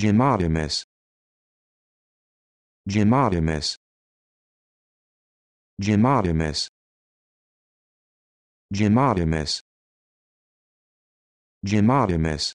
Gymodimus Gymodimus Gymodimus Gymodimus Gymodimus